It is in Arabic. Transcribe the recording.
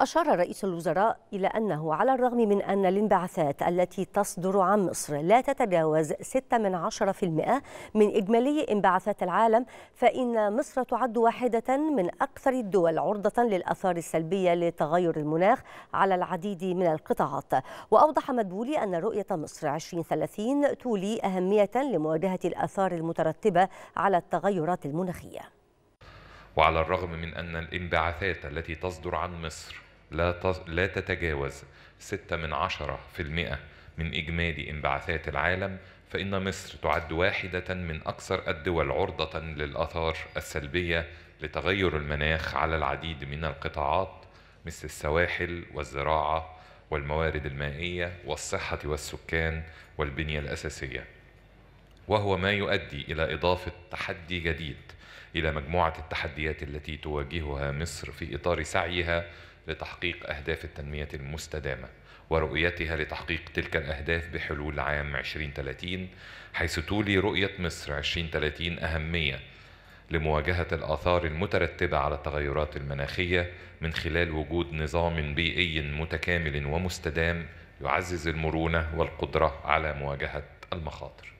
أشار رئيس الوزراء إلى أنه على الرغم من أن الانبعاثات التي تصدر عن مصر لا تتجاوز 6 من 10% من إجمالي انبعاثات العالم فإن مصر تعد واحدة من أكثر الدول عرضة للأثار السلبية لتغير المناخ على العديد من القطاعات وأوضح مدبولي أن رؤية مصر 2030 تولي أهمية لمواجهة الأثار المترتبة على التغيرات المناخية وعلى الرغم من أن الانبعاثات التي تصدر عن مصر لا لا تتجاوز 6 من عشرة في المئة من إجمالي انبعاثات العالم فإن مصر تعد واحدة من أكثر الدول عرضة للآثار السلبية لتغير المناخ على العديد من القطاعات مثل السواحل والزراعة والموارد المائية والصحة والسكان والبنية الأساسية وهو ما يؤدي إلى إضافة تحدي جديد إلى مجموعة التحديات التي تواجهها مصر في إطار سعيها لتحقيق أهداف التنمية المستدامة ورؤيتها لتحقيق تلك الأهداف بحلول عام 2030 حيث تولي رؤية مصر 2030 أهمية لمواجهة الآثار المترتبة على التغيرات المناخية من خلال وجود نظام بيئي متكامل ومستدام يعزز المرونة والقدرة على مواجهة المخاطر